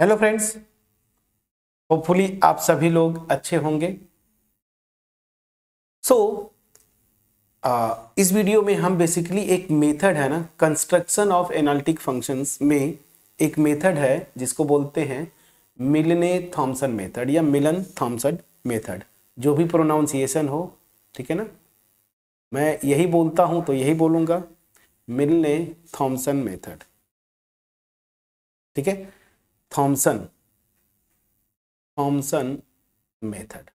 hello friends hopefully आप सभी लोग अच्छे होंगे सो so, इस वीडियो में हम बेसिकली एक मेथड है ना कंस्ट्रक्शन ऑफ एनालिटिक फंक्शंस में एक मेथड है जिसको बोलते हैं मिलने थॉमसन मेथड या मिलन थॉमसन मेथड जो भी प्रोनाउंसिएशन हो ठीक है ना मैं यही बोलता हूं तो यही बोलूंगा मिलने थॉमसन मेथड ठीक है थॉमसन थॉमसन मेथड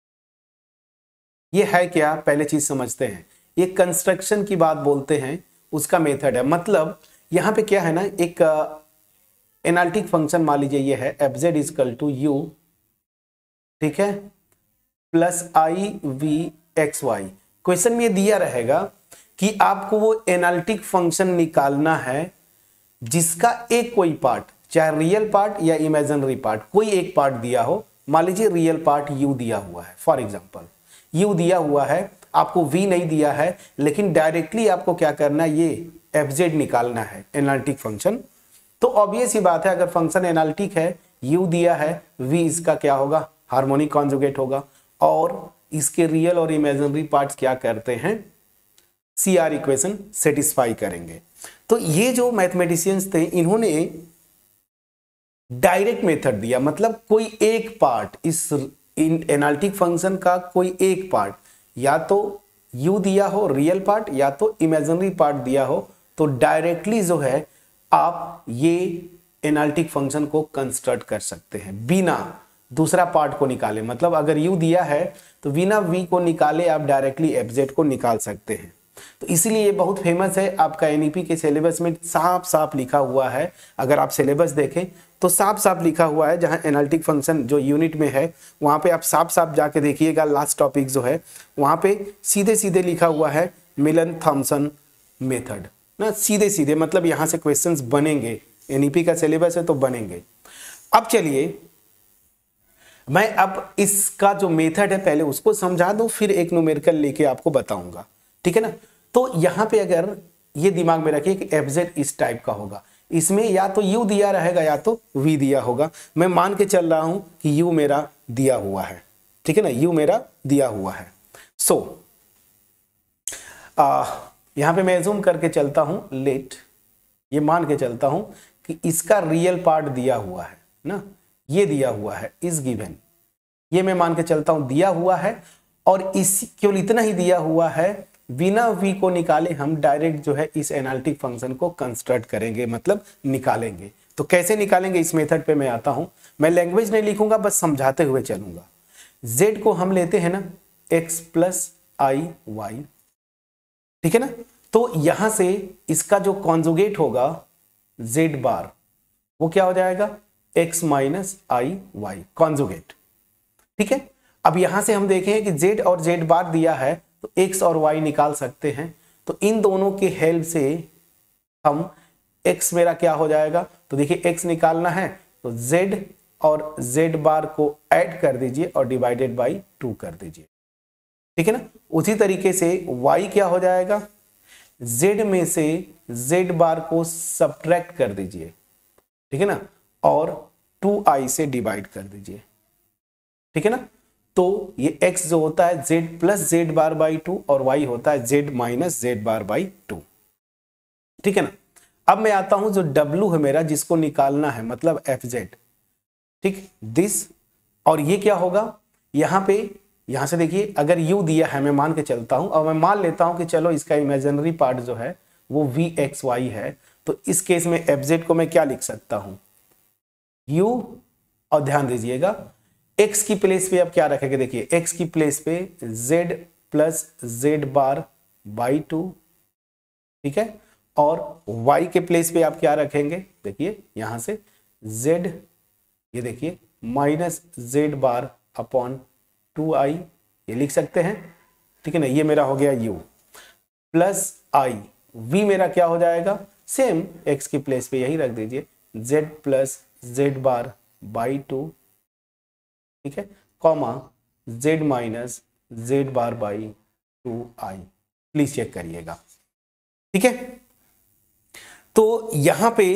ये है क्या पहले चीज समझते हैं ये कंस्ट्रक्शन की बात बोलते हैं उसका मेथड है मतलब यहां पे क्या है ना एक एनाल्टिक फंक्शन मान लीजिए ये है F Z equal to u ठीक है plus i v x y question में दिया रहेगा कि आपको वो एनाल्टिक फंक्शन निकालना है जिसका एक कोई पार्ट चाहे रियल पार्ट या इमेजनरी पार्ट कोई एक पार्ट दिया हो मान लीजिए रियल पार्ट यू दिया हुआ है फॉर एग्जाम्पल यू दिया हुआ है आपको वी नहीं दिया है लेकिन डायरेक्टली आपको क्या करना है ये एफ निकालना है एनाल्टिक फंक्शन तो ऑब्वियस ही बात है अगर फंक्शन एनाल्टिक है यू दिया है वी इसका क्या होगा हार्मोनिक कॉन्जुगेट होगा और इसके रियल और इमेजनरी पार्ट क्या करते हैं सी आर इक्वेशन सेटिस्फाई करेंगे तो ये जो मैथमेटिशियंस थे इन्होंने डायरेक्ट मेथड दिया मतलब कोई एक पार्ट इस एनाल्टिक फंक्शन का कोई एक पार्ट या तो यू दिया हो रियल पार्ट या तो इमेजनरी पार्ट दिया हो तो डायरेक्टली जो है आप ये एनाल्टिक फंक्शन को कंस्ट्रक्ट कर सकते हैं बिना दूसरा पार्ट को निकाले मतलब अगर यू दिया है तो बिना वी को निकाले आप डायरेक्टली एफजेड को निकाल सकते हैं तो इसीलिए ये बहुत फेमस है आपका एन e के सिलेबस में साफ साफ लिखा हुआ है अगर आप सिलेबस देखें तो साफ साफ लिखा हुआ है जहाँ एनालिटिक फंक्शन जो यूनिट में है वहाँ पे आप साफ साफ जाके देखिएगा लास्ट टॉपिक जो है वहाँ पे सीधे सीधे लिखा हुआ है मिलन थॉम्सन मेथड ना सीधे सीधे मतलब यहाँ से क्वेश्चंस बनेंगे एन e का सिलेबस है तो बनेंगे अब चलिए मैं अब इसका जो मेथड है पहले उसको समझा दूं फिर एक नोमेरिकल लेके आपको बताऊंगा ठीक है ना तो यहां पे अगर ये दिमाग में रखिए कि एफजेड इस टाइप का होगा इसमें या तो यू दिया रहेगा या तो वी दिया होगा मैं मान के चल रहा हूं कि यू मेरा दिया हुआ है ठीक है ना यू मेरा दिया हुआ है सो so, यहां पे मैं जूम करके चलता हूं लेट ये मान के चलता हूं कि इसका रियल पार्ट दिया हुआ है ना ये दिया हुआ है इज गिवन ये मैं मान के चलता हूं दिया हुआ है और इस केवल इतना ही दिया हुआ है बिना v को निकाले हम डायरेक्ट जो है इस एनालिटिक फंक्शन को कंस्ट्रक्ट करेंगे मतलब निकालेंगे तो कैसे निकालेंगे इस मेथड पे मैं आता हूं मैं लैंग्वेज नहीं लिखूंगा बस समझाते हुए चलूंगा z को हम लेते हैं ना x प्लस आई वाई ठीक है ना तो यहां से इसका जो कॉन्जुगेट होगा z बार वो क्या हो जाएगा x minus i y conjugate ठीक है अब यहां से हम देखें कि z और z बार दिया है तो एक्स और वाई निकाल सकते हैं तो इन दोनों के हेल्प से हम एक्स मेरा क्या हो जाएगा तो देखिए एक्स निकालना है तो जेड और जेड बार को ऐड कर दीजिए और डिवाइडेड बाई टू कर दीजिए ठीक है ना उसी तरीके से वाई क्या हो जाएगा जेड में से जेड बार को सब्ट्रैक्ट कर दीजिए ठीक है ना और टू आई से डिवाइड कर दीजिए ठीक है ना तो ये x जो होता है z plus Z bar by two और y होता है z minus Z bar by two ठीक है ना अब मैं आता हूं जो w है मेरा जिसको निकालना है मतलब एफ जेड ठीक दिस और ये क्या होगा यहां पे यहां से देखिए अगर u दिया है मैं मान के चलता हूं और मैं मान लेता हूं कि चलो इसका इमेजनरी पार्ट जो है वो वी एक्स वाई है तो इस केस में एफ जेड को मैं क्या लिख सकता हूं यू और ध्यान दीजिएगा एक्स की प्लेस पे आप क्या रखेंगे देखिए एक्स की प्लेस पे Z plus Z bar by two ठीक है और वाई के प्लेस पे आप क्या रखेंगे देखिए यहां से जेड ये देखिए minus Z bar upon two i ये लिख सकते हैं ठीक है ना ये मेरा हो गया यू प्लस आई वी मेरा क्या हो जाएगा सेम एक्स की प्लेस पे यही रख दीजिए Z plus Z bar by two ठीक है comma Z minus Z bar by two i please check करिएगा ठीक है तो यहां पे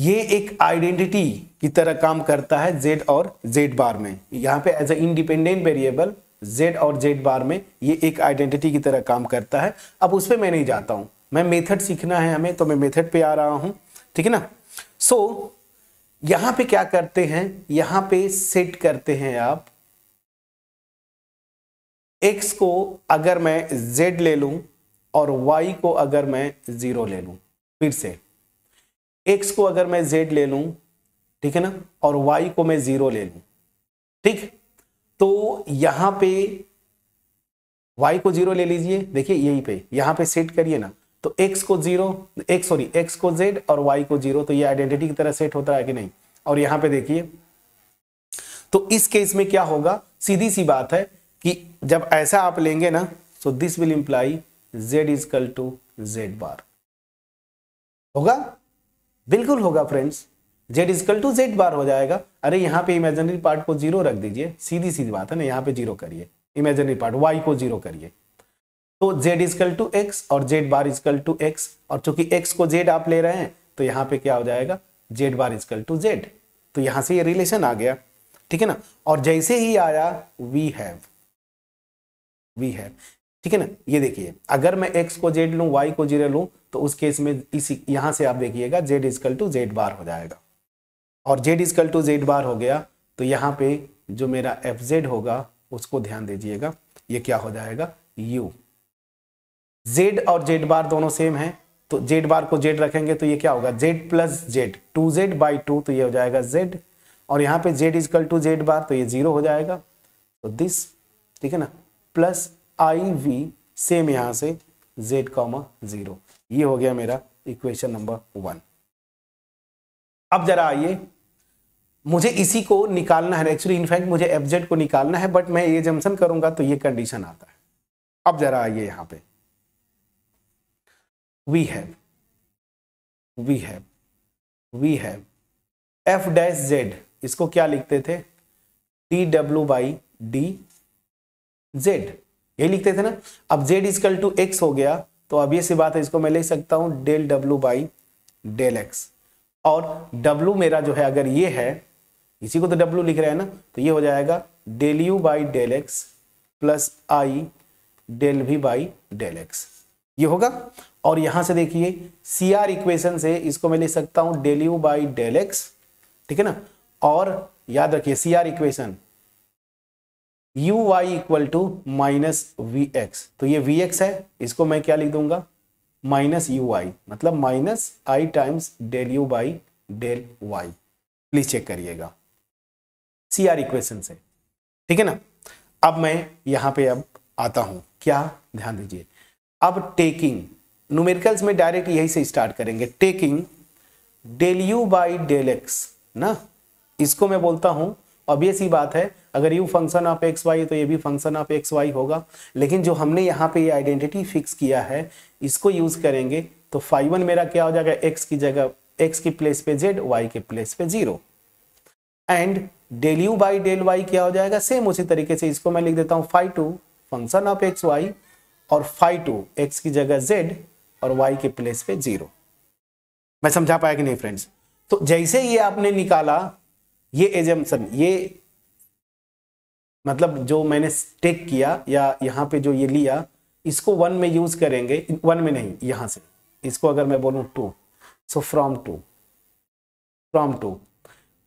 ये एक आइडेंटिटी की तरह काम करता है जेड और जेड बार में यहां पे as a independent variable Z और जेड बार में ये एक आइडेंटिटी की तरह काम करता है अब उस पर मैं नहीं जाता हूं मैं मेथड सीखना है हमें तो मैं मेथड पे आ रहा हूं ठीक है ना सो so, यहां पे क्या करते हैं यहां पे सेट करते हैं आप एक्स को अगर मैं जेड ले लूं और वाई को अगर मैं जीरो ले लूं फिर से एक्स को अगर मैं जेड ले लूं ठीक है ना और वाई को मैं जीरो ले लूं ठीक तो यहां पे वाई को जीरो ले लीजिए देखिए यहीं पे यहां पे सेट करिए ना तो x को जीरो x सॉरी x को z और y को जीरो तो ये आइडेंटिटी की तरह सेट होता है कि नहीं और यहां पे देखिए तो इस केस में क्या होगा सीधी सी बात है कि जब ऐसा आप लेंगे ना तो this will imply z is equal to Z bar होगा बिल्कुल होगा friends z equal to Z bar हो जाएगा अरे यहां पे इमेजनरी पार्ट को जीरो रख दीजिए सीधी सीधी बात है ना यहां पे जीरो करिए इमेजनरी पार्ट y को जीरो करिए तो जेड इजकल टू एक्स और Z bar is equal to X और चूंकि एक्स को जेड आप ले रहे हैं तो यहाँ पे क्या हो जाएगा Z bar is equal to Z तो यहां से ये रिलेशन आ गया ठीक है ना और जैसे ही आया वी हैव वी हैव ठीक है ना ये देखिए अगर मैं एक्स को जेड लू वाई को जीरो लू तो उस केस में इसी यहां से आप देखिएगा Z is equal to Z bar हो जाएगा और Z is equal to Z bar हो गया तो यहां पे जो मेरा एफ जेड होगा उसको ध्यान दीजिएगा ये क्या हो जाएगा यू जेड और जेड बार दोनों सेम है तो जेड बार को जेड रखेंगे तो ये क्या होगा z plus z two z by two तो ये हो जाएगा जेड और यहाँ पे z is equal to Z bar तो ये जीरो हो जाएगा तो दिस ठीक है ना प्लस आई वी सेम यहाँ से जेड कॉमा जीरो ये हो गया मेरा इक्वेशन नंबर वन अब जरा आइए मुझे इसी को निकालना है एक्चुअली इनफैक्ट मुझे एफजेड को निकालना है बट मैं ये जम्सन करूंगा तो ये कंडीशन आता है अब जरा आइए यहाँ पे we have we have we have f dash z इसको क्या लिखते थे टी डब्ल्यू बाई डी जेड ये लिखते थे ना अब जेड इजकल टू एक्स हो गया तो अब ये सी बात है इसको मैं लिख सकता हूं डेल डब्ल्यू बाई डेल एक्स और डब्ल्यू मेरा जो है अगर ये है इसी को तो डब्ल्यू लिख रहे हैं ना तो ये हो जाएगा del u by del x plus i del v by del x ये होगा और यहां से देखिए सी आर इक्वेशन से इसको मैं ले सकता हूं del u by del x ठीक है ना और याद रखिए C R equation u y equal to minus v x तो ये वी एक्स है इसको मैं क्या लिख दूंगा माइनस यू आई मतलब minus i times del u by del y please check करिएगा सी आर इक्वेशन से ठीक है ना अब मैं यहां पे अब आता हूं क्या ध्यान दीजिए अब टेकिंग न्यूमेरिकल्स में डायरेक्ट यही से स्टार्ट करेंगे taking del u by del x ना इसको मैं बोलता हूं ऑब्वियस ही बात है अगर u function of x y तो ये भी फंक्शन ऑफ एक्स वाई होगा लेकिन जो हमने यहाँ पे ये आइडेंटिटी फिक्स किया है इसको यूज़ करेंगे तो फाइव वन मेरा क्या हो जाएगा एक्स की जगह एक्स की प्लेस पे जेड वाई के प्लेस पे zero and del u by del y क्या हो जाएगा सेम उसी तरीके से इसको मैं लिख देता हूँ five two function of x y और फाइव टू एक्स की जगह जेड और वाई के प्लेस पे जीरो मैं समझा पाया कि नहीं फ्रेंड्स तो जैसे ये आपने निकाला ये एजम्पन ये मतलब जो मैंने टेक किया या यहां पे जो ये लिया इसको वन में यूज करेंगे वन में नहीं यहां से इसको अगर मैं बोलू two so from two from two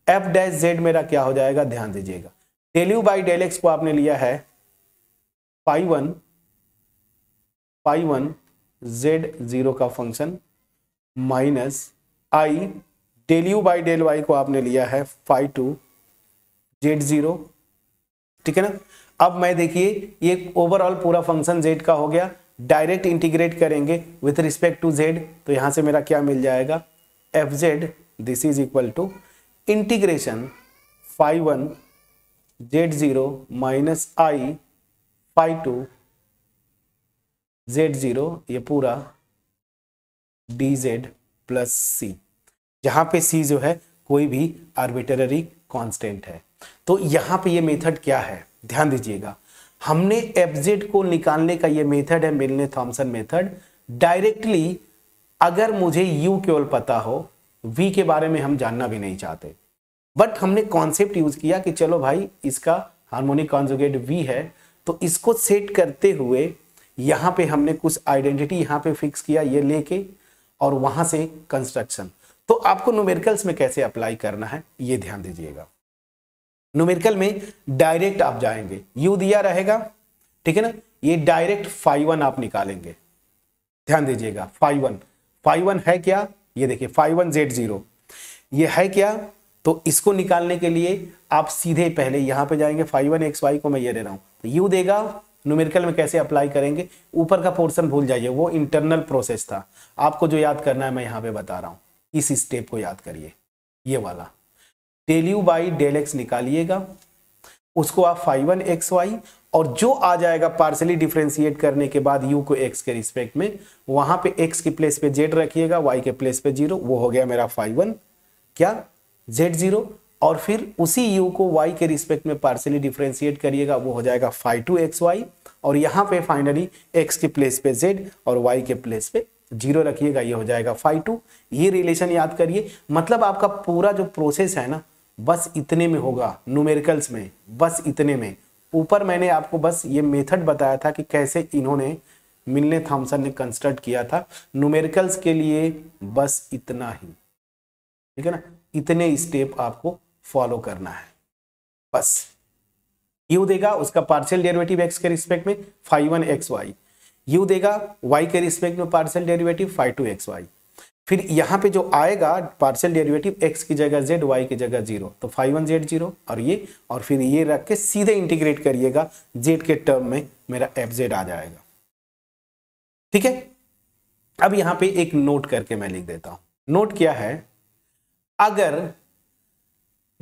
f dash z मेरा क्या हो जाएगा ध्यान दीजिएगा del u by del x को आपने लिया है five one pi one Z zero का function minus i del u by del y को आपने लिया है फाइव टू जेड जीरो ठीक है ना अब मैं देखिए ये ओवरऑल पूरा फंक्शन जेड का हो गया डायरेक्ट इंटीग्रेट करेंगे विथ रिस्पेक्ट टू जेड तो यहां से मेरा क्या मिल जाएगा f z this is equal to integration five one Z zero minus I five two Z zero ये पूरा डी जेड प्लस सी जहां पे सी जो है कोई भी आर्बिटररी कांस्टेंट है तो यहां पे ये मेथड क्या है ध्यान दीजिएगा हमने एफजेड को निकालने का ये मेथड है मिलने थॉमसन मेथड डायरेक्टली अगर मुझे यू केवल पता हो वी के बारे में हम जानना भी नहीं चाहते बट हमने कॉन्सेप्ट यूज किया कि चलो भाई इसका हार्मोनिक कॉन्जुगेट वी है तो इसको सेट करते हुए यहाँ पे हमने कुछ आइडेंटिटी यहाँ पे फिक्स किया ये लेके और वहाँ से कंस्ट्रक्शन तो आपको न्यूमेरिकल्स में कैसे अप्लाई करना है ये ध्यान दीजिएगा न्यूमेरिकल में डायरेक्ट आप जाएंगे यू दिया रहेगा ठीक है ना ये डायरेक्ट फाइव आप निकालेंगे ध्यान दीजिएगा फाइव वन है क्या ये देखिए वन जेड जीरो ये है क्या तो इसको निकालने के लिए आप सीधे पहले यहां पे जाएंगे फाइव वन एक्स वाई को मैं ये ले रहा हूं तो यू देगा न्यूमेरिकल में कैसे अप्लाई करेंगे ऊपर का पोर्शन भूल जाइए वो इंटरनल प्रोसेस था आपको जो याद करना है मैं यहाँ पे बता रहा हूँ इस स्टेप को याद करिए ये वाला del u by del x निकालिएगा उसको आप फाइव वन एक्स वाई और जो आ जाएगा पार्सली डिफ्रेंशिएट करने के बाद यू को एक्स के रिस्पेक्ट में वहां पे एक्स की प्लेस पे जेड रखिएगा वाई के प्लेस पे जीरो वो हो गया मेरा फाइव वन क्या जेड जीरो और फिर उसी यू को वाई के रिस्पेक्ट में पार्सली डिफ्रेंशिएट करिएगा वो हो जाएगा फाइव टू एक्स वाई और यहाँ पे फाइनली एक्स के प्लेस पे जेड और वाई के प्लेस पे जीरो रखिएगा ये हो जाएगा फाइव टू ये रिलेशन याद करिए मतलब आपका पूरा जो प्रोसेस है ना बस इतने में होगा न्यूमेरिकल्स में बस इतने में ऊपर मैंने आपको बस ये मेथड बताया था कि कैसे इन्होंने मिलने थॉमसन ने कंस्ट्रक्ट किया था न्यूमेरिकल्स के लिए बस इतना ही ठीक है ना इतने स्टेप आपको फॉलो करना है बस यू देगा उसका पार्शियल डेरिवेटिव एक्स के रिस्पेक्ट में five one x y u देगा वाई के रिस्पेक्ट में partial derivative five two x y फिर यहां पे जो आएगा पार्शियल डेरिवेटिव एक्स की जगह जेड वाई की जगह जीरो तो फाइव वन जेड जीरो और ये और फिर ये रख के सीधे इंटीग्रेट करिएगा जेड के टर्म में मेरा एफ जेड आ जाएगा ठीक है अब यहां पे एक नोट करके मैं लिख देता हूं नोट क्या है अगर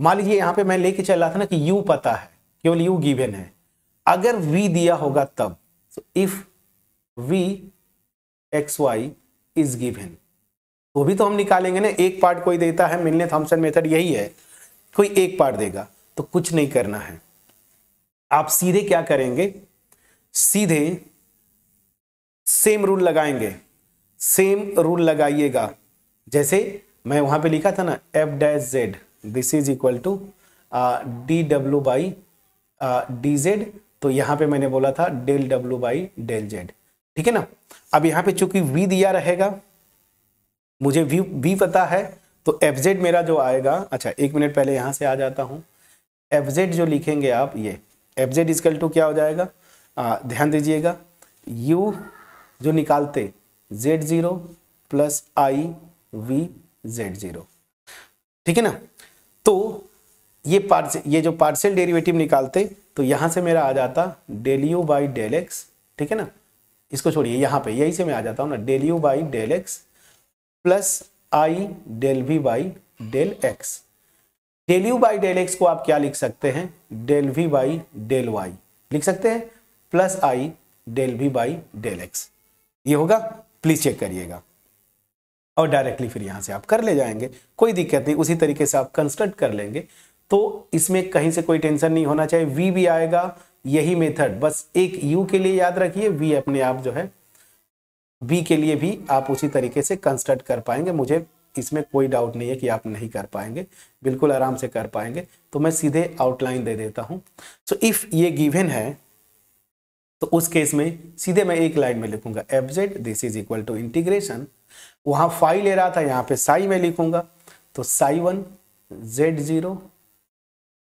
मान लीजिए यहां पे मैं लेके चल रहा था ना कि यू पता है केवल यू गिवेन है अगर वी दिया होगा तब if v x y is given वो भी तो हम निकालेंगे ना एक पार्ट कोई देता है मिलने थॉमसन मेथड यही है कोई एक पार्ट देगा तो कुछ नहीं करना है आप सीधे क्या करेंगे सीधे सेम रूल लगाएंगे सेम रूल लगाइएगा जैसे मैं वहां पे लिखा था ना f dash z this is equal to d डब्ल्यू बाई डी जेड तो यहाँ पे मैंने बोला था डेल डब्ल्यू बाई डेल जेड ठीक है ना अब यहाँ पे चूंकि v दिया रहेगा मुझे v v पता है तो एफ जेड मेरा जो आएगा अच्छा एक मिनट पहले यहाँ से आ जाता हूँ एफ जेड जो लिखेंगे आप ये एफ जेड इजकल टू क्या हो जाएगा आ, ध्यान दीजिएगा u जो निकालते z zero plus i v z zero ठीक है ना तो ये पार्स ये जो पार्सल डेरिवेटिव निकालते तो यहाँ से मेरा आ जाता del u by del x ठीक है ना इसको छोड़िए यहाँ पे यही से मैं आ जाता हूँ ना del u by del x plus i del v by del x del u by del x को आप क्या लिख सकते हैं del v by del y लिख सकते हैं plus i del v by del x ये होगा प्लीज चेक करिएगा और डायरेक्टली फिर यहाँ से आप कर ले जाएंगे कोई दिक्कत नहीं उसी तरीके से आप कंस्ट्रक्ट कर लेंगे तो इसमें कहीं से कोई टेंशन नहीं होना चाहिए वी भी आएगा यही मेथड बस एक यू के लिए याद रखिए वी अपने आप जो है बी के लिए भी आप उसी तरीके से कंस्ट्रक्ट कर पाएंगे मुझे इसमें कोई डाउट नहीं है कि आप नहीं कर पाएंगे बिल्कुल आराम से कर पाएंगे तो मैं सीधे आउटलाइन दे देता हूं सो so, इफ ये गिवन है तो उस केस में सीधे मैं एक लाइन में लिखूंगा f z this is equal to integration वहां फाइव ले रहा था यहां पे साई में लिखूंगा तो psi one Z zero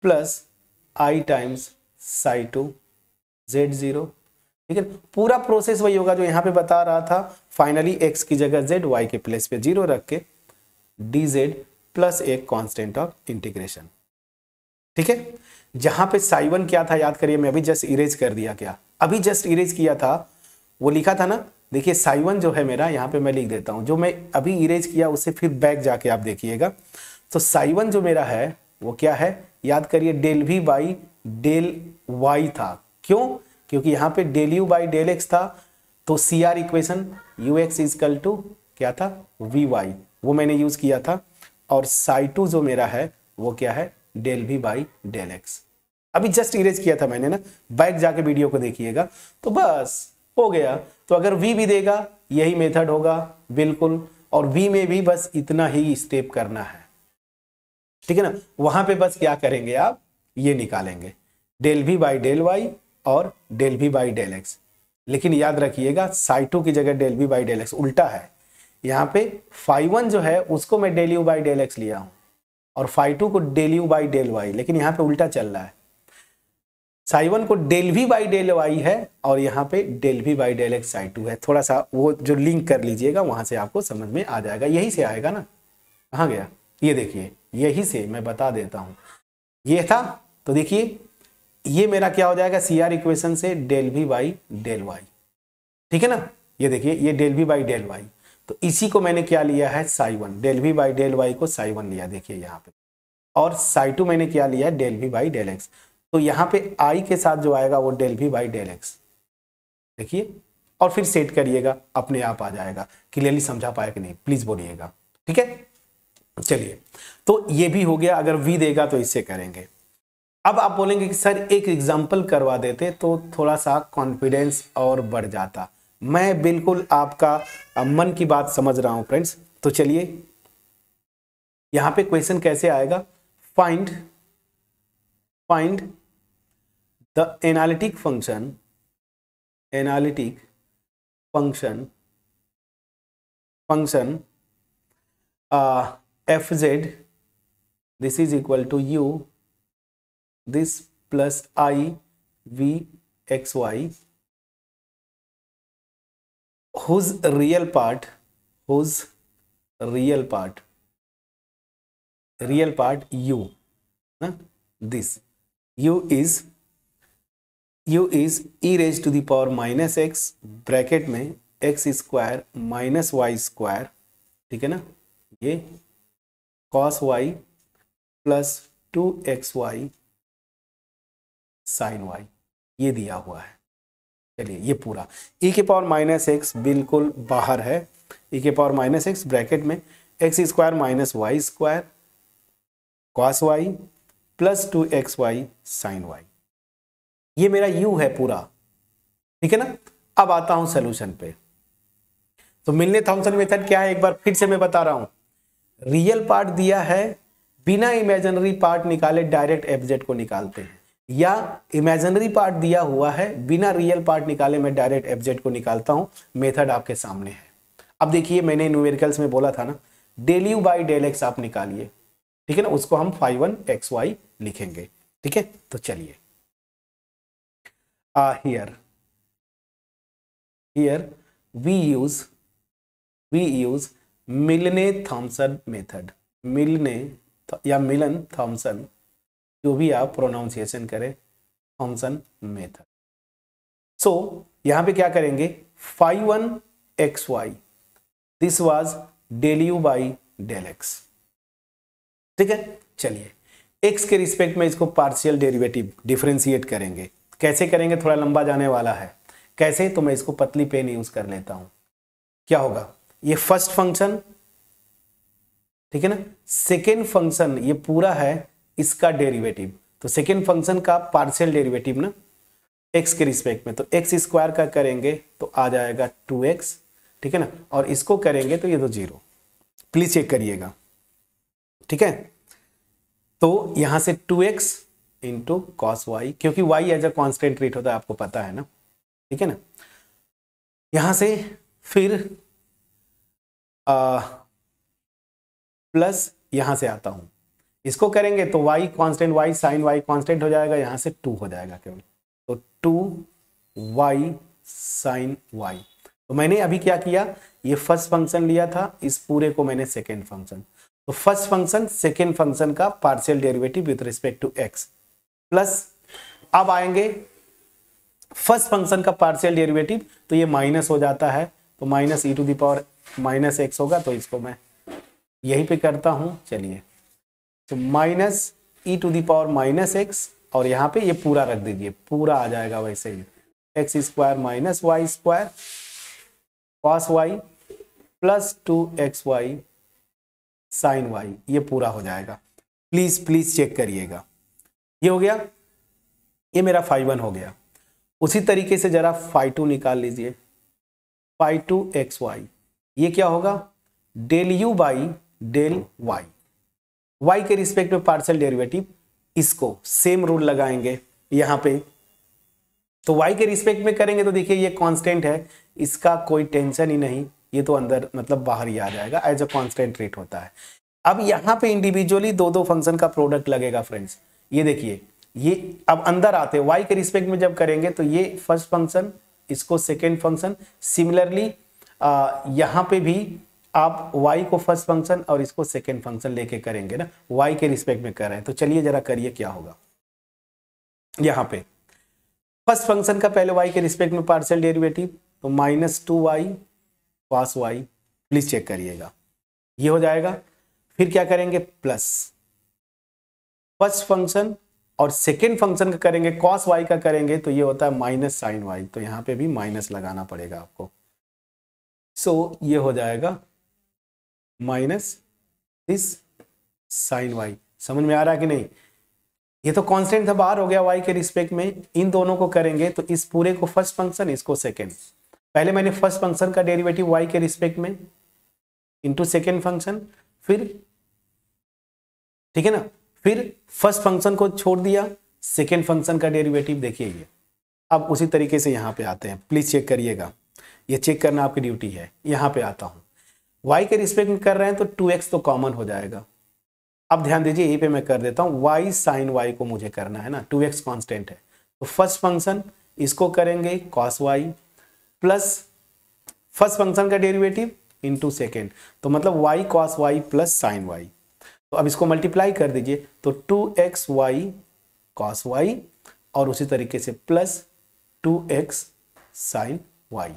plus i times psi two Z zero ठीक है पूरा प्रोसेस वही होगा जो यहां पे बता रहा था फाइनली एक्स की जगह जेड वाई के प्लेस पे जीरो रख के डी जेड प्लस एक कॉन्स्टेंट ऑफ इंटीग्रेशन ठीक है जहां पे साइवन क्या था याद करिए मैं अभी जस्ट इरेज कर दिया क्या अभी जस्ट इरेज किया था वो लिखा था ना देखिए साइवन जो है मेरा यहाँ पे मैं लिख देता हूँ जो मैं अभी इरेज किया उसे फिर बैक जाके आप देखिएगा तो साइवन जो मेरा है वो क्या है याद करिए del v by del y था क्यों क्योंकि यहाँ पे del u by del x था तो C R equation u x is equal to क्या था वी वाई वो मैंने यूज किया था और साई टू जो मेरा है वो क्या है del v by del x अभी जस्ट इरेज किया था मैंने ना बैक जाके वीडियो को देखिएगा तो बस हो गया तो अगर वी भी देगा यही मेथड होगा बिल्कुल और वी में भी बस इतना ही स्टेप करना है ठीक है ना वहां पे बस क्या करेंगे आप ये निकालेंगे del v by del y और del v by del x लेकिन याद रखिएगा साइटू की जगह del v by del x उल्टा है यहाँ पे फाइवन जो है उसको मैं del u by del x लिया हूँ और टू को del u by del y लेकिन यहाँ पे उल्टा चल रहा है साई वन को del v by del y है और यहाँ पे del v by del x psi two है थोड़ा सा वो जो लिंक कर लीजिएगा वहां से आपको समझ में आ जाएगा यही से आएगा ना कहा गया ये देखिए यही से मैं बता देता हूँ ये था तो देखिए ये मेरा क्या हो जाएगा सी आर इक्वेशन से del v by del y ठीक है ना ये देखिए ये del v by del y तो इसी को मैंने क्या लिया है psi one del v by del y को साई वन लिया देखिए यहाँ पे और साई टू मैंने क्या लिया del v by del x तो यहां पे आई के साथ जो आएगा वो del v by del x देखिए और फिर सेट करिएगा अपने आप आ जाएगा क्लियरली समझा पाए कि नहीं प्लीज बोलिएगा ठीक है चलिए तो ये भी हो गया अगर वी देगा तो इससे करेंगे अब आप बोलेंगे कि सर एक एग्जाम्पल करवा देते तो थोड़ा सा कॉन्फिडेंस और बढ़ जाता मैं बिल्कुल आपका मन की बात समझ रहा हूं फ्रेंड्स तो चलिए यहां पे क्वेश्चन कैसे आएगा find find the analytic function analytic function function uh, fz this is equal to u this plus i v x y whose real part whose real part real part u this u is u is e to the power minus x bracket में x square minus y square ठीक है ना ये cos y plus two x y sine y ये दिया हुआ है चलिए ये पूरा e के पावर माइनस एक्स बिल्कुल बाहर है e के पावर माइनस एक्स ब्रैकेट में x square minus y square cos y plus two x y sine y ये मेरा यू है पूरा ठीक है ना अब आता हूं सोल्यूशन पे तो मिलने थॉमसन मेथड क्या है एक बार फिर से मैं बता रहा हूं रियल पार्ट दिया है बिना इमेजनरी पार्ट निकाले डायरेक्ट एफजेड को निकालते हैं या इमेजनरी पार्ट दिया हुआ है बिना रियल पार्ट निकाले मैं डायरेक्ट एफजेड को निकालता हूं मेथड आपके सामने है अब देखिए मैंने न्यूमेरिकल्स में बोला था ना del u by del x आप निकालिए ठीक है ना उसको हम फाइव वन एक्स वाई लिखेंगे ठीक है तो चलिए are here here we use we use Milne Thomson method Milne या मिलन थॉमसन जो भी आप प्रोनाउंसिएशन करें थॉमसन मेथड सो यहां पे क्या करेंगे five one x y this was del u by del x ठीक है चलिए एक्स के रिस्पेक्ट में इसको पार्शियल डेरिवेटिव डिफ्रेंशिएट करेंगे कैसे करेंगे थोड़ा लंबा जाने वाला है कैसे तो मैं इसको पतली पेन यूज कर लेता हूं क्या होगा ये फर्स्ट फंक्शन ठीक है ना सेकेंड फंक्शन ये पूरा है इसका डेरिवेटिव तो सेकेंड फंक्शन का पार्शियल डेरिवेटिव ना एक्स के रिस्पेक्ट में तो एक्स स्क्वायर का करेंगे तो आ जाएगा टू एक्स ठीक है ना और इसको करेंगे तो ये तो जीरो प्लीज चेक करिएगा ठीक है तो यहां से two x into cos y क्योंकि वाई एज अ कॉन्स्टेंट रेट होता है आपको पता है ना ठीक है ना यहां से फिर आ, प्लस यहां से आता हूं इसको करेंगे तो y constant y sine y constant हो जाएगा यहां से टू हो जाएगा केवल तो टू y साइन y तो मैंने अभी क्या किया ये फर्स्ट फंक्शन लिया था इस पूरे को मैंने सेकेंड फंक्शन तो फर्स्ट फंक्शन सेकेंड फंक्शन का partial derivative with respect to x plus अब आएंगे फर्स्ट फंक्शन का पार्शियल डेरिवेटिव तो ये माइनस हो जाता है तो minus E to the power minus x होगा तो इसको मैं यहीं पे करता हूं चलिए तो minus E to the power minus x और यहां पे ये पूरा रख दीजिए पूरा आ जाएगा वैसे ही x square minus y square cos y plus two x y sine y ये पूरा हो जाएगा प्लीज़ प्लीज़ चेक करिएगा ये हो गया ये मेरा फाइव वन हो गया उसी तरीके से जरा फाइव टू निकाल लीजिए फाइव टू एक्स वाई ये क्या होगा del u by del y y के रिस्पेक्ट में पार्सल डेरिवेटिव इसको सेम रूल लगाएंगे यहां पे तो वाई के रिस्पेक्ट में करेंगे तो देखिए ये कांस्टेंट है इसका कोई टेंशन ही नहीं ये तो अंदर मतलब बाहर ही आ जाएगा एज अ कांस्टेंट रेट होता है अब यहां पे इंडिविजुअली दो दो फंक्शन का प्रोडक्ट लगेगा फ्रेंड्स ये देखिए ये अब अंदर आते वाई के रिस्पेक्ट में जब करेंगे तो ये फर्स्ट फंक्शन इसको सेकेंड फंक्शन सिमिलरली यहां पे भी आप y को फर्स्ट फंक्शन और इसको सेकेंड फंक्शन लेके करेंगे ना y के रिस्पेक्ट में कर रहे हैं तो चलिए जरा करिए क्या होगा यहां पे फर्स्ट फंक्शन का पहले y के रिस्पेक्ट में पार्शियल डेरिवेटिव तो माइनस टू वाई पास वाई प्लीज चेक करिएगा ये हो जाएगा फिर क्या करेंगे प्लस फर्स्ट फंक्शन और सेकेंड फंक्शन का करेंगे कॉस वाई का करेंगे तो ये होता है माइनस साइन वाई तो यहाँ पे भी माइनस लगाना पड़ेगा आपको सो so, ये हो जाएगा माइनस दिस साइन वाई समझ में आ रहा है कि नहीं ये तो कांस्टेंट था बाहर हो गया वाई के रिस्पेक्ट में इन दोनों को करेंगे तो इस पूरे को फर्स्ट फंक्शन इसको सेकेंड पहले मैंने फर्स्ट फंक्शन का डेरिवेटिव वाई के रिस्पेक्ट में इंटू सेकेंड फंक्शन फिर ठीक है ना फिर फर्स्ट फंक्शन को छोड़ दिया सेकेंड फंक्शन का डेरिवेटिव देखिए ये अब उसी तरीके से यहाँ पे आते हैं प्लीज़ चेक करिएगा ये चेक करना आपकी ड्यूटी है यहाँ पे आता हूँ y के रिस्पेक्ट में कर रहे हैं तो 2x तो कॉमन हो जाएगा अब ध्यान दीजिए यही पे मैं कर देता हूँ y साइन y को मुझे करना है ना 2x कॉन्स्टेंट है तो फर्स्ट फंक्शन इसको करेंगे cos y plus first function का डेरिवेटिव इंटू सेकेंड तो मतलब y cos y प्लस साइन वाई तो अब इसको मल्टीप्लाई कर दीजिए तो two x y cos y और उसी तरीके से plus two x sine y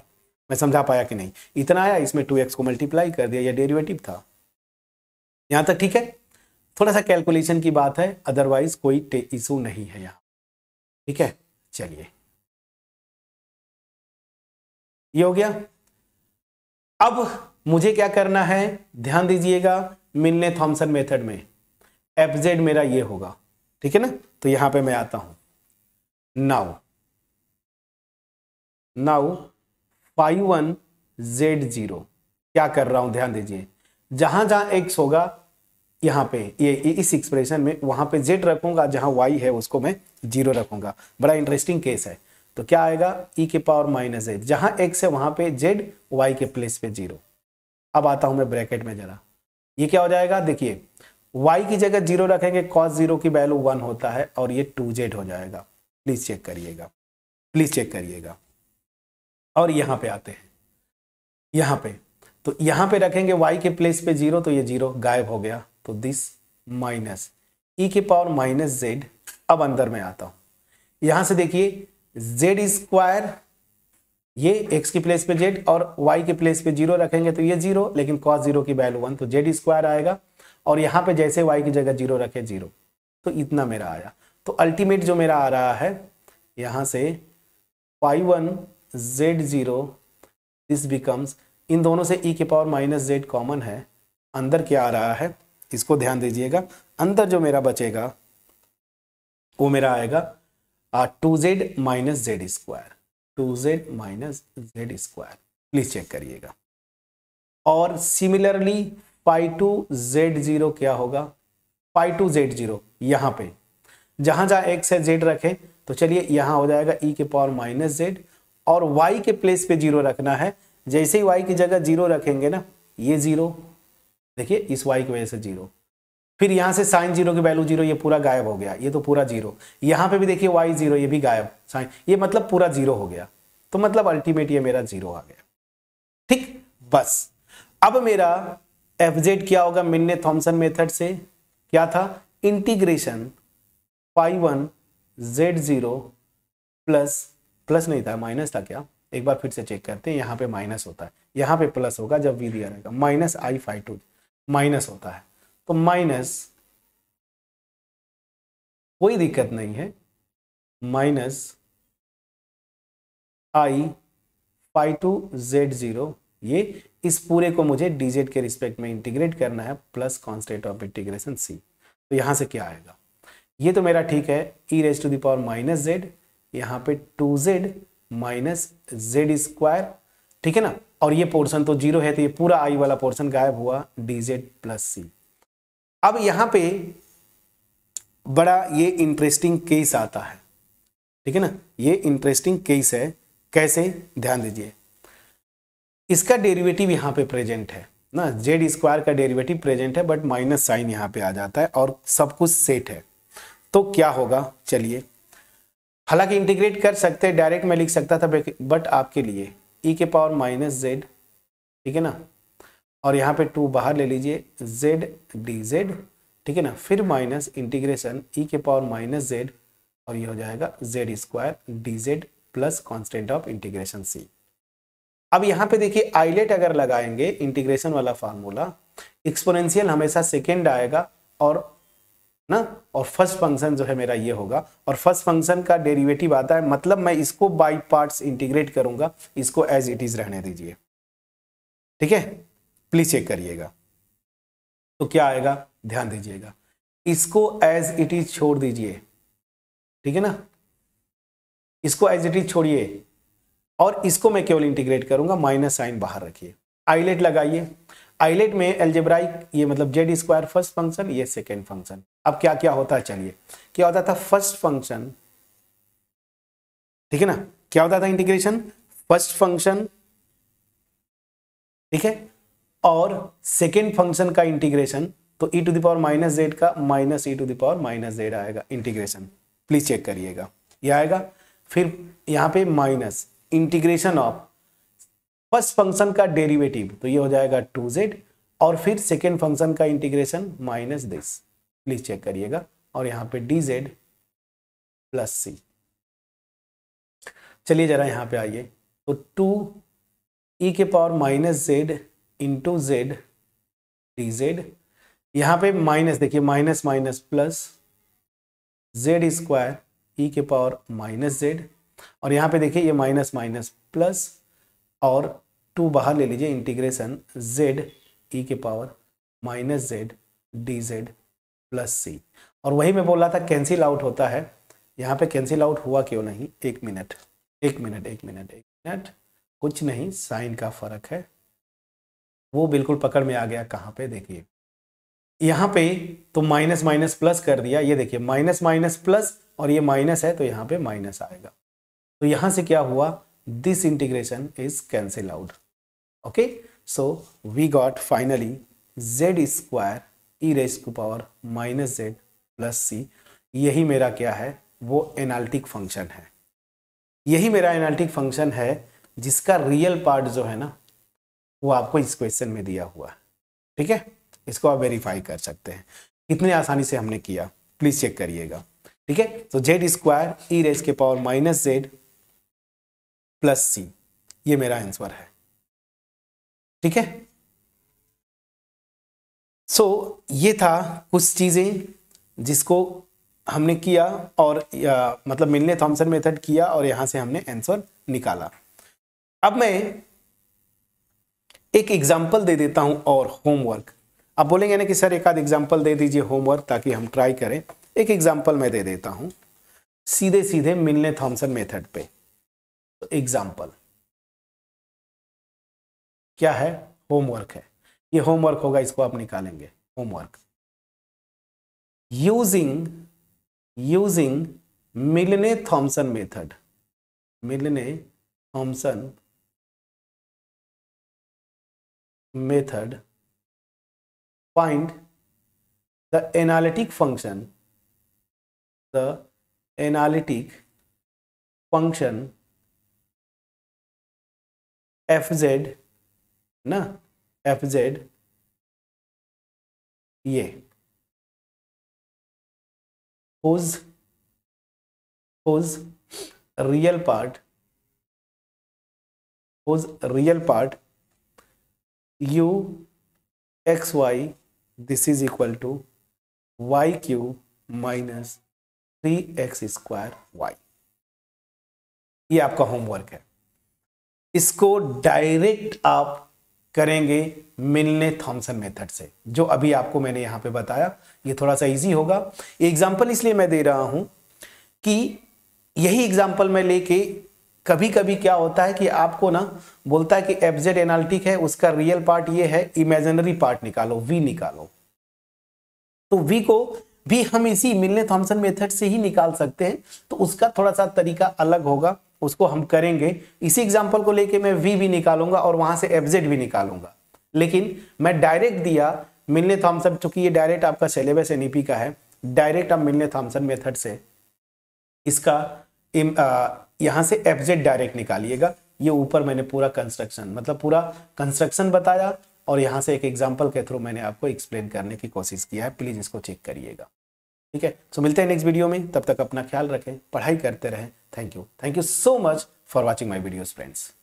मैं समझा पाया कि नहीं इतना आया इसमें टू एक्स को मल्टीप्लाई कर दिया यह डेरिवेटिव था यहां तक ठीक है थोड़ा सा कैलकुलेशन की बात है अदरवाइज कोई इशू नहीं है यहां ठीक है चलिए ये हो गया अब मुझे क्या करना है ध्यान दीजिएगा मिलने थॉम्सन मेथड में एफ जेड मेरा ये होगा ठीक है ना तो यहां पे मैं आता हूं now now five one Z zero क्या कर रहा हूं ध्यान दीजिए जहां जहां एक्स होगा यहां पे ये इस एक्सप्रेशन में वहां पे जेड रखूंगा जहां वाई है उसको मैं जीरो रखूंगा बड़ा इंटरेस्टिंग केस है तो क्या आएगा ई e के पावर माइनस जेड जहां एक्स है वहां पे जेड वाई के प्लेस पे जीरो अब आता हूं मैं ब्रैकेट में जरा ये क्या हो जाएगा देखिए y की जगह जीरो रखेंगे cos जीरो की वैल्यू वन होता है और ये टू जेड हो जाएगा प्लीज चेक करिएगा प्लीज चेक करिएगा और यहां पे आते हैं यहां पे तो यहां पे रखेंगे y के प्लेस पे जीरो तो ये जीरो गायब हो गया तो दिस माइनस e के पावर माइनस जेड अब अंदर में आता हूं यहां से देखिए जेड स्क्वायर ये x की प्लेस पे z और y के प्लेस पे जीरो रखेंगे तो ये जीरो लेकिन कॉस जीरो की वैल्यू वन तो जेड स्क्वायर आएगा और यहाँ पे जैसे y की जगह जीरो रखे जीरो तो इतना मेरा आया तो अल्टीमेट जो मेरा आ रहा है यहां से Y one Z zero this becomes इन दोनों से e के पावर माइनस जेड कॉमन है अंदर क्या आ रहा है इसको ध्यान दीजिएगा अंदर जो मेरा बचेगा वो मेरा आएगा two Z minus Z square two Z minus Z square please check करिएगा और similarly pi two Z zero क्या होगा पाई टू जेड जीरो यहां पे जहां जहां एक्स है जेड रखें तो चलिए यहां हो जाएगा ई e के पावर माइनस जेड और वाई के प्लेस पे जीरो रखना है जैसे ही वाई की जगह जीरो रखेंगे ना ये जीरो देखिए इस वाई की वजह से जीरो फिर यहाँ से साइन जीरो की वैल्यू जीरो ये पूरा गायब हो गया ये तो पूरा जीरो यहाँ पे भी देखिए वाई जीरो ये भी गायब साइन ये मतलब पूरा जीरो हो गया तो मतलब अल्टीमेट ये मेरा जीरो आ गया ठीक बस अब मेरा एफ जेड क्या होगा मिन्ने थॉमसन मेथड से क्या था integration five one Z zero plus plus नहीं था माइनस था क्या एक बार फिर से चेक करते हैं यहाँ पे माइनस होता है यहाँ पे प्लस होगा जब वी दिया रहेगा माइनस आई फाइव टू माइनस होता है तो माइनस कोई दिक्कत नहीं है माइनस आई फाइव टू जेड जीरो ये इस पूरे को मुझे डीजेड के रिस्पेक्ट में इंटीग्रेट करना है plus constant of integration C तो यहां से क्या आएगा ये तो मेरा ठीक है E raise to the power minus Z यहां पे two Z minus Z square ठीक है ना और ये पोर्शन तो जीरो है तो ये पूरा आई वाला पोर्शन गायब हुआ डी जेड प्लस सी अब यहां पे बड़ा ये इंटरेस्टिंग केस आता है ठीक है ना ये इंटरेस्टिंग केस है कैसे ध्यान दीजिए इसका डेरिवेटिव यहाँ पे प्रेजेंट है ना जेड स्क्वायर का डेरिवेटिव प्रेजेंट है बट माइनस साइन यहां पे आ जाता है और सब कुछ सेट है तो क्या होगा चलिए हालांकि इंटीग्रेट कर सकते डायरेक्ट मैं लिख सकता था बट आपके लिए ई के पावर माइनस जेड ठीक है ना और यहाँ पे टू बाहर ले लीजिए जेड डी जेड ठीक है ना फिर माइनस इंटीग्रेशन ई के पावर माइनस जेड और ये हो जाएगा Z square D Z plus constant of integration C अब यहाँ पे देखिए आईलेट अगर लगाएंगे इंटीग्रेशन वाला फार्मूला एक्सपोनेंशियल हमेशा सेकेंड आएगा और ना और फर्स्ट फंक्शन जो है मेरा ये होगा और फर्स्ट फंक्शन का डेरिवेटिव आता है मतलब मैं इसको बाई पार्ट्स इंटीग्रेट करूंगा इसको एज इट इज रहने दीजिए ठीक है प्लीज चेक करिएगा तो क्या आएगा ध्यान दीजिएगा इसको एज इट इज छोड़ दीजिए ठीक है ना इसको एज इट इज छोड़िए और इसको मैं केवल इंटीग्रेट करूंगा माइनस साइन बाहर रखिए आईलेट लगाइए आईलेट में एल्जेब्राइक ये मतलब जेड स्क्वायर फर्स्ट फंक्शन ये सेकेंड फंक्शन अब क्या क्या होता है चलिए क्या होता था फर्स्ट फंक्शन ठीक है ना क्या होता था इंटीग्रेशन फर्स्ट फंक्शन ठीक है और सेकेंड फंक्शन का इंटीग्रेशन तो E to the power minus Z का minus E to the power minus Z आएगा इंटीग्रेशन प्लीज चेक करिएगा ये आएगा फिर यहाँ पे minus integration of first function का डेरिवेटिव तो ये हो जाएगा टू जेड और फिर सेकेंड फंक्शन का integration minus this please check करिएगा और यहाँ पे डी जेड प्लस सी चलिए जरा यहाँ पे आइए तो टू ई e के power minus Z into Z D Z यहां पर माइनस देखिए minus minus plus Z square E के पावर माइनस जेड और यहां पे देखिए ये माइनस माइनस प्लस और टू बाहर ले लीजिए इंटीग्रेशन जेड ई के power minus Z D Z plus C और वही मैं बोल रहा था कैंसिल आउट होता है यहाँ पे कैंसिल आउट हुआ क्यों नहीं एक मिनट एक मिनट एक मिनट एक मिनट कुछ नहीं साइन का फर्क है वो बिल्कुल पकड़ में आ गया कहाँ पे देखिए यहाँ पे तो माइनस माइनस प्लस कर दिया ये देखिए माइनस माइनस प्लस और ये माइनस है तो यहाँ पे माइनस आएगा तो यहाँ से क्या हुआ this integration is cancel out okay so we got finally Z square E raise to power minus Z plus C यही मेरा क्या है वो एनाल्टिक फंक्शन है यही मेरा एनाल्टिक फंक्शन है जिसका रियल पार्ट जो है ना वो आपको इस क्वेश्चन में दिया हुआ है ठीक है इसको आप वेरीफाई कर सकते हैं कितने आसानी से हमने किया प्लीज चेक करिएगा ठीक है तो जेड स्क्वायर ई रेस के power minus Z plus C ये मेरा आंसर है ठीक है सो so, ये था कुछ चीज़ें जिसको हमने किया और मतलब मिलने थॉमसन मेथड किया और यहां से हमने आंसर निकाला अब मैं एक एग्जाम्पल दे देता हूं और होमवर्क आप बोलेंगे ना कि सर एक आध एग्जाम्पल दे दीजिए होमवर्क ताकि हम ट्राई करें एक एग्जाम्पल मैं दे देता हूं सीधे सीधे मिलने थॉमसन मेथड पे तो एग्जाम्पल क्या है होमवर्क है ये होमवर्क होगा इसको आप निकालेंगे homework using using Milne Thomson method Milne Thomson method find the analytic function the analytic function fz na fz ye whose whose real part whose real part u x y this is equal to Y cube minus three X y ये आपका homework है इसको direct आप करेंगे मिलने Thomson method से जो अभी आपको मैंने यहां पे बताया ये थोड़ा सा इजी होगा एग्जाम्पल इसलिए मैं दे रहा हूं कि यही एग्जाम्पल मैं लेके कभी कभी क्या होता है कि आपको ना बोलता है कि एफजेड एनाल्टिक है उसका रियल पार्ट ये है इमेजिनरी पार्ट निकालो वी निकालो तो वी को भी हम इसी मिलने थॉमसन मेथड से ही निकाल सकते हैं तो उसका थोड़ा सा तरीका अलग होगा उसको हम करेंगे इसी एग्जाम्पल को लेके मैं वी भी निकालूंगा और वहां से एफजेड भी निकालूंगा लेकिन मैं डायरेक्ट दिया मिलने थॉमसन चूंकि ये डायरेक्ट आपका सिलेबस एनईपी e का है डायरेक्ट आप मिलने थॉमसन मेथड से इसका यहाँ से एफ जेड डायरेक्ट निकालिएगा ये ऊपर मैंने पूरा कंस्ट्रक्शन मतलब पूरा कंस्ट्रक्शन बताया और यहाँ से एक एग्जाम्पल के थ्रू मैंने आपको एक्सप्लेन करने की कोशिश किया है प्लीज़ इसको चेक करिएगा ठीक है सो मिलते हैं नेक्स्ट वीडियो में तब तक अपना ख्याल रखें पढ़ाई करते रहें thank you thank you so much for watching my videos friends